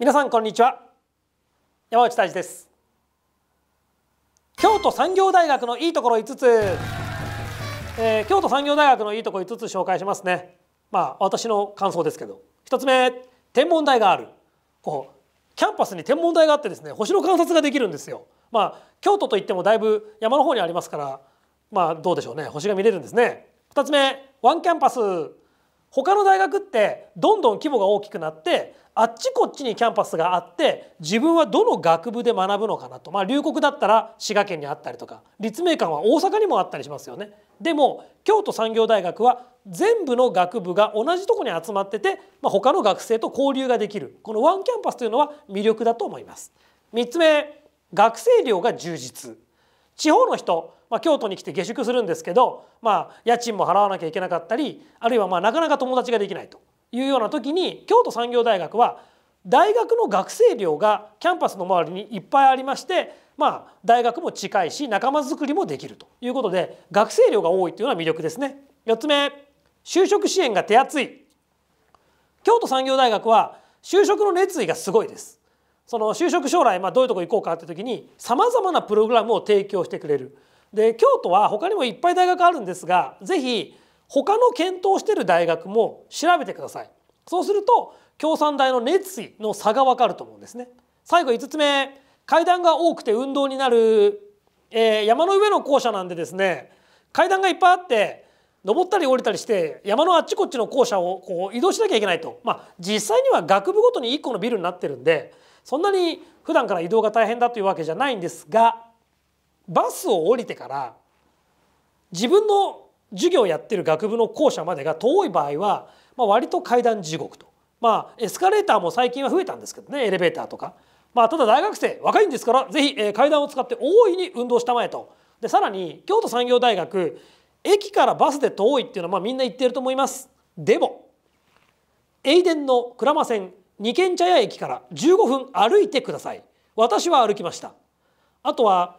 皆さんこんにちは山内大です京都産業大学のいいところ5つ、えー、京都産業大学のいいところ5つ紹介しますねまあ私の感想ですけど一つ目天文台があるこうキャンパスに天文台があってですね星の観察ができるんですよまあ京都といってもだいぶ山の方にありますからまあどうでしょうね星が見れるんですね二つ目ワンキャンパス他の大学ってどんどん規模が大きくなってあっちこっちにキャンパスがあって自分はどの学部で学ぶのかなとまあ留国だったら滋賀県にあったりとか立命館は大阪にもあったりしますよね。でも京都産業大学は全部の学部が同じとこに集まってて、まあ、他の学生と交流ができるこのワンキャンパスというのは魅力だと思います。3つ目学生寮が充実地方の人、まあ、京都に来て下宿するんですけど、まあ、家賃も払わなきゃいけなかったりあるいはまあなかなか友達ができないというような時に京都産業大学は大学の学生寮がキャンパスの周りにいっぱいありまして、まあ、大学も近いし仲間づくりもできるということで学生寮が多いというのは魅力ですね。4つ目就職支援が手厚い京都産業大学は就職の熱意がすごいですその就職将来、まあ、どういうとこ行こうかって時にさまざまなプログラムを提供してくれるで京都は他にもいっぱい大学あるんですが是非他の検討してる大学も調べてくださいそうすると共産大の熱意の差が分かると思うんですね最後5つ目階段が多くて運動になる、えー、山の上の校舎なんでですね階段がいっぱいあって登ったり降りたりして山のあっちこっちの校舎をこう移動しなきゃいけないと、まあ、実際には学部ごとに1個のビルになってるんでそんなに普段から移動が大変だというわけじゃないんですがバスを降りてから自分の授業をやってる学部の校舎までが遠い場合は、まあ、割と階段地獄と、まあ、エスカレーターも最近は増えたんですけどねエレベーターとか、まあ、ただ大学生若いんですから是非、え階段を使って大いに運動したまえとでさらに京都産業大学駅からバスで遠いっていうのはまあみんな言ってると思いますでもデンの鞍馬線二軒茶屋駅から15分歩いてください私は歩きましたあとは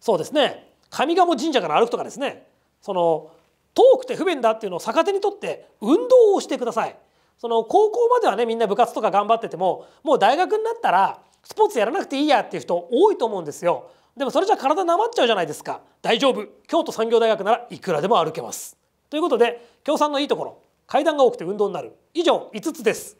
そうですね上賀茂神社から歩くとかですねその遠くて不便だっていうのを逆手にとって運動をしてくださいその高校まではねみんな部活とか頑張っててももう大学になったらスポーツやらなくていいやっていう人多いと思うんですよでもそれじゃ体なまっちゃうじゃないですか大丈夫京都産業大学ならいくらでも歩けますということで共産のいいところ階段が多くて運動になる以上5つです